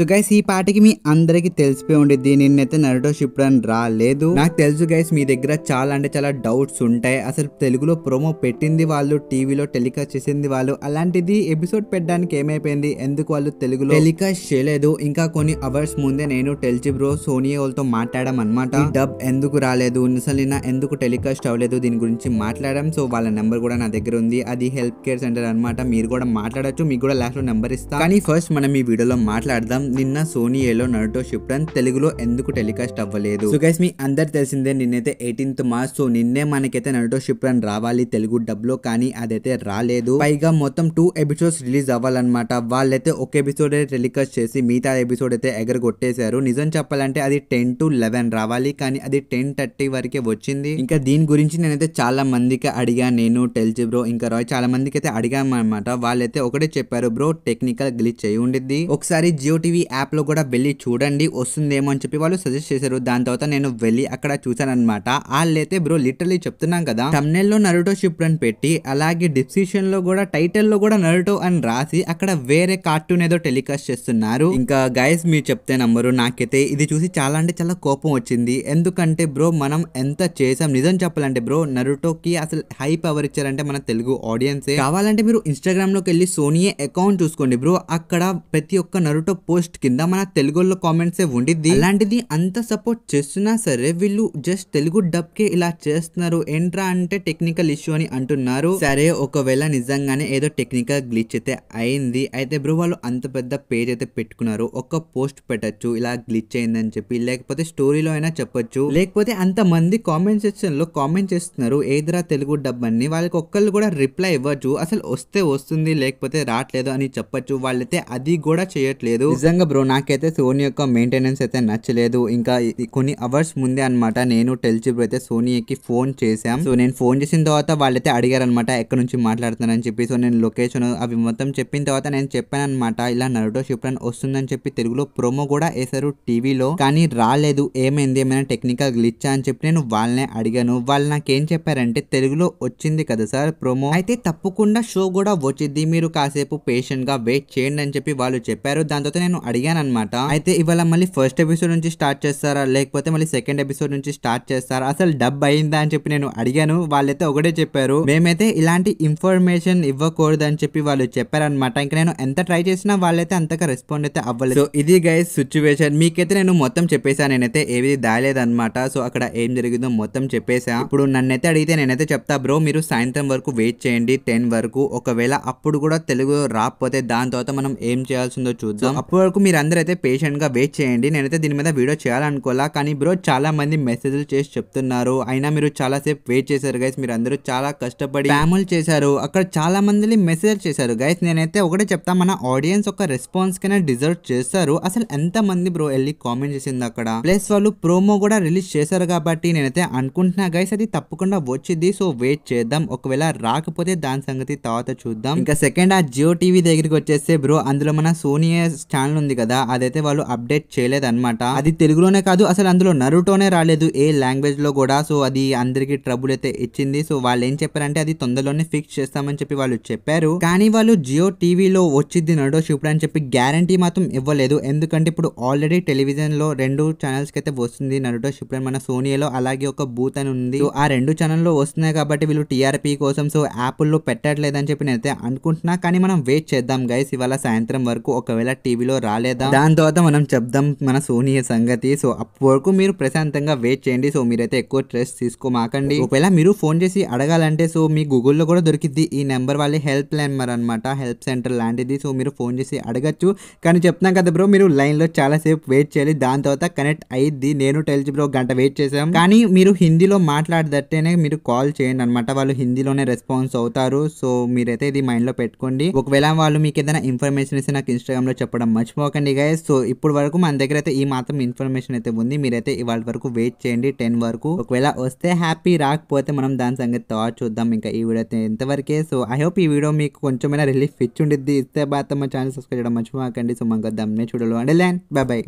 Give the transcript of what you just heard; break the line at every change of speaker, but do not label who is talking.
so guys ఈ పాటకి మీ అందరికి తెలిసిపోయి ఉండిద్ది నిన్నైతే నరటో షిప్ అని రాలేదు నాకు తెలుసు గైస్ మీ దగ్గర చాలా అంటే చాలా డౌట్స్ ఉంటాయి అసలు తెలుగులో ప్రోమో పెట్టింది వాళ్ళు టీవీలో టెలికాస్ట్ చేసింది వాళ్ళు అలాంటిది ఎపిసోడ్ పెట్టడానికి ఏమైపోయింది ఎందుకు వాళ్ళు తెలుగులో టెలికాస్ట్ చేయలేదు ఇంకా కొన్ని అవర్స్ ముందే నేను టెలిచి బ్రో సోనియా వాళ్ళతో మాట్లాడడం అనమాట డబ్ ఎందుకు రాలేదు నిసలిన ఎందుకు టెలికాస్ట్ అవ్వలేదు దీని గురించి మాట్లాడడం సో వాళ్ళ నెంబర్ కూడా నా దగ్గర ఉంది అది హెల్త్ కేర్ సెంటర్ అనమాట మీరు కూడా మాట్లాడచ్చు మీకు కూడా లాస్ట్ లో నెంబర్ ఇస్తాను కానీ ఫస్ట్ మనం ఈ వీడియోలో మాట్లాడదాం నిన్న సోనీఏలో నరుటో షిప్రన్ తెలుగులో ఎందుకు టెలికాస్ట్ అవ్వలేదు సో గైస్ మీ అందరు తెలిసిందే నిన్నైతే ఎయిటీన్త్ మార్చ్ సో నిన్నే మనకైతే నరుటో షిప్రన్ రావాలి తెలుగు డబ్ లో కానీ అదైతే రాలేదు పైగా మొత్తం టూ ఎపిసోడ్స్ రిలీజ్ అవ్వాలన్నమాట వాళ్ళైతే ఒక ఎపిసోడ్ టెలికాస్ట్ చేసి మిగతా ఎపిసోడ్ అయితే ఎగరగొట్టేశారు నిజం చెప్పాలంటే అది టెన్ టు లెవెన్ రావాలి కానీ అది టెన్ థర్టీ వరకే వచ్చింది ఇంకా దీని గురించి నేనైతే చాలా మందికి అడిగా నేను టెల్చి బ్రో ఇంకా రాయ్ చాలా మందికి అయితే అనమాట వాళ్ళైతే ఒకటే చెప్పారు బ్రో టెక్నికల్ గ్లిచ్ అయి ఉండిద్ది ఒకసారి జియో టీవీ ఈ యాప్లో కూడా వెళ్ళి చూడండి వస్తుందేమో అని చెప్పి వాళ్ళు సజెస్ట్ చేశారు దాని తర్వాత నేను వెళ్ళి అక్కడ చూశాను అనమాట వాళ్ళైతే బ్రో లిటరలీ చెప్తున్నాం కదా లో నరుటో షిప్ అని పెట్టి అలాగే డిస్క్రిప్షన్ లో కూడా టైటిల్ లో కూడా నరుటో అని రాసి అక్కడ వేరే కార్టూన్ ఏదో టెలికాస్ట్ చేస్తున్నారు ఇంకా గైస్ మీరు చెప్తే నమ్మరు నాకైతే ఇది చూసి చాలా అంటే చాలా కోపం వచ్చింది ఎందుకంటే బ్రో మనం ఎంత చేసాం నిజం చెప్పాలంటే బ్రో నరుటోకి అసలు హై పవర్ ఇచ్చారంటే మన తెలుగు ఆడియన్స్ కావాలంటే మీరు ఇన్స్టాగ్రామ్ లోకి వెళ్ళి సోనియే అకౌంట్ చూసుకోండి బ్రో అక్కడ ప్రతి ఒక్క నరుటో పోస్ట్ కింద మన తెలుగులో కామెంట్సే ఉండిద్ది అలాంటిది అంత సపోర్ట్ చేస్తున్నా సరే వీళ్ళు జస్ట్ తెలుగు డబ్ కే ఇలా చేస్తున్నారు ఏంట్రా అంటే టెక్నికల్ ఇష్యూ అని అంటున్నారు సరే ఒకవేళ నిజంగానే ఏదో టెక్నికల్ గ్లిచ్ అయితే అయింది అయితే బ్రో వాళ్ళు అంత పెద్ద పేజ్ అయితే పెట్టుకున్నారు ఒక పోస్ట్ పెట్టచ్చు ఇలా గ్లిచ్ అయిందని చెప్పి లేకపోతే స్టోరీలో అయినా చెప్పొచ్చు లేకపోతే అంత మంది కామెంట్ సెక్షన్ లో కామెంట్ చేస్తున్నారు ఏదిరా తెలుగు డబ్ అని వాళ్ళకి ఒక్కళ్ళు కూడా రిప్లై ఇవ్వచ్చు అసలు వస్తే వస్తుంది లేకపోతే రావట్లేదు అని చెప్పొచ్చు వాళ్ళైతే అది కూడా చేయట్లేదు నిజంగా బ్రో నాకైతే సోనీ యొక్క మెయింటెనెన్స్ అయితే నచ్చలేదు ఇంకా కొన్ని అవర్స్ ముందే అనమాట నేను టెల్చి బ్రో అయితే సోనీకి ఫోన్ చేశాం సో నేను ఫోన్ చేసిన తర్వాత వాళ్ళైతే అడిగారు అనమాట ఎక్కడి నుంచి మాట్లాడుతున్నానని చెప్పి సో నేను లొకేషన్ అవి మొత్తం చెప్పిన తర్వాత నేను చెప్పాను అనమాట ఇలా నరుటో షిప్లన్ వస్తుందని చెప్పి తెలుగులో ప్రోమో కూడా వేశారు టీవీలో కానీ రాలేదు ఏమైంది ఏమైనా టెక్నికల్ గ్లిచ్చా అని చెప్పి నేను వాళ్ళనే అడిగాను వాళ్ళు నాకేం చెప్పారంటే తెలుగులో వచ్చింది కదా సార్ ప్రోమో అయితే తప్పకుండా షో కూడా వచ్చింది మీరు కాసేపు పేషెంట్ గా వెయిట్ చేయండి అని చెప్పి వాళ్ళు చెప్పారు దాని తర్వాత నేను అడిగాను అనమాట అయితే ఇవాళ మళ్ళీ ఫస్ట్ ఎపిసోడ్ నుంచి స్టార్ట్ చేస్తారా లేకపోతే మళ్ళీ సెకండ్ ఎపిసోడ్ నుంచి స్టార్ట్ చేస్తారా అసలు డబ్ అయిందా అని చెప్పి నేను అడిగాను వాళ్ళైతే ఒకటే చెప్పారు మేమైతే ఇలాంటి ఇన్ఫర్మేషన్ ఇవ్వకూడదు అని చెప్పి వాళ్ళు చెప్పారనమాట ఇంకా నేను ఎంత ట్రై చేసినా వాళ్ళైతే అంతగా రెస్పాండ్ అయితే అవ్వలేదు ఇది గైస్ సిచ్యువేషన్ మీకైతే నేను మొత్తం చెప్పేసా నేనైతే ఏది అనమాట సో అక్కడ ఏం జరిగిందో మొత్తం చెప్పేసా ఇప్పుడు నన్నైతే అడిగితే నేనైతే చెప్తా బ్రో మీరు సాయంత్రం వరకు వెయిట్ చేయండి టెన్ వరకు ఒకవేళ అప్పుడు కూడా తెలుగు రాకపోతే దాని తర్వాత మనం ఏం చేయాల్సిందో చూద్దాం అప్పుడు వరకు మీరు అందరైతే పేషెంట్గా వెయిట్ చేయండి నేనైతే దీని మీద వీడియో చేయాలనుకోవాలా కానీ బ్రో చాలామంది మెసేజ్లు చేసి చెప్తున్నారు అయినా మీరు చాలాసేపు వెయిట్ చేశారు గైస్ మీరు అందరూ చాలా కష్టపడి ఫ్యాములు చేశారు అక్కడ చాలా మంది మెసేజ్ చేశారు గైస్ నేనైతే ఒకటే చెప్తా మన ఆడియన్స్ ఒక రెస్పాన్స్ కైనా డిజర్వ్ చేస్తారు అసలు ఎంత మంది బ్రో వెళ్ళి కామెంట్ చేసింది అక్కడ ప్లస్ వాళ్ళు ప్రోమో కూడా రిలీజ్ చేశారు కాబట్టి నేనైతే అనుకుంటున్నా గైస్ అది తప్పకుండా వచ్చింది సో వెయిట్ చేద్దాం ఒకవేళ రాకపోతే దాని సంగతి తర్వాత చూద్దాం ఇంకా సెకండ్ ఆ జియో టీవీ దగ్గరికి వచ్చేస్తే బ్రో అందులో మన సోనియా ఛానల్ ఉంది కదా అదైతే వాళ్ళు అప్డేట్ చేయలేదన్నమాట అది తెలుగులోనే కాదు అసలు అందులో నరుటోనే రాలేదు ఏ లాంగ్వేజ్ లో కూడా సో అది అందరికి ట్రబుల్ అయితే ఇచ్చింది సో వాళ్ళు ఏం చెప్పారంటే అది తొందరలోనే ఫిక్స్ చేస్తామని చెప్పి వాళ్ళు చెప్పారు కానీ వాళ్ళు జియో టీవీలో వచ్చింది నడో చూపడానికి అని చెప్పి గ్యారంటీ మాత్రం ఇవ్వలేదు ఎందుకంటే ఇప్పుడు ఆల్రెడీ టెలివిజన్ లో రెండు ఛానల్స్ కి అయితే వస్తుంది నరుటో షిప్లన్ మన సోనియాలో అలాగే ఒక బూత్ అని ఉంది ఆ రెండు ఛానల్లో వస్తున్నాయి కాబట్టి వీళ్ళు టీఆర్పీ కోసం సో పెట్టట్లేదు పెట్టట్లేదని చెప్పి నేనైతే అనుకుంటున్నా కానీ మనం వెయిట్ చేద్దాం గైస్ ఇవాళ సాయంత్రం వరకు ఒకవేళ టీవీలో రాలేదా దాని తర్వాత మనం చెప్దాం మన సోనీ సంగతి సో అప్పటి వరకు మీరు ప్రశాంతంగా వెయిట్ చేయండి సో మీరైతే ఎక్కువ స్ట్రెస్ తీసుకోమాకండి ఒకవేళ మీరు ఫోన్ చేసి అడగాలంటే సో మీ గూగుల్లో కూడా దొరికింది ఈ నెంబర్ వాళ్ళ హెల్ప్ లైన్ నెంబర్ అనమాట హెల్ప్ సెంటర్ లాంటిది సో మీరు ఫోన్ చేసి అడగచ్చు కానీ చెప్తున్నాం కదా బ్రో మీరు లైన్లో చాలాసేపు వెయిట్ చేయాలి దాని తర్వాత కనెక్ట్ అయ్యింది నేను టెలిజి బ్రో గంట వెయిట్ చేసాం కానీ మీరు హిందీలో మాట్లాడదట్టేనే మీరు కాల్ చేయండి అనమాట వాళ్ళు హిందీలోనే రెస్పాన్స్ అవుతారు సో మీరైతే ఇది మైండ్లో పెట్టుకోండి ఒకవేళ వాళ్ళు మీకు ఏదైనా ఇన్ఫర్మేషన్ ఇస్తే నాకు లో చెప్పడం మర్చిపో అండి గైస్ సో ఇప్పుడు వరకు మన దగ్గర అయితే ఈ మాత్రం ఇన్ఫర్మేషన్ అయితే ఉంది మీరైతే ఇవాళ వరకు వెయిట్ చేయండి టెన్ వరకు ఒకవేళ వస్తే హ్యాపీ రాకపోతే మనం దాని సంగతి తర్వాత చూద్దాం ఇంకా ఈ వీడియో అయితే ఇంతవరకే సో ఐ హోప్ ఈ వీడియో మీకు కొంచెమైనా రిలీఫ్ ఇచ్చి ఉండిద్ది ఇస్తే బాత్ మా ఛానల్ సబ్స్క్రైబ్ చేయడం మర్చిపోకండి సో దమ్మే దమ్నే చూడాలి ల్యాండ్ బై బాయ్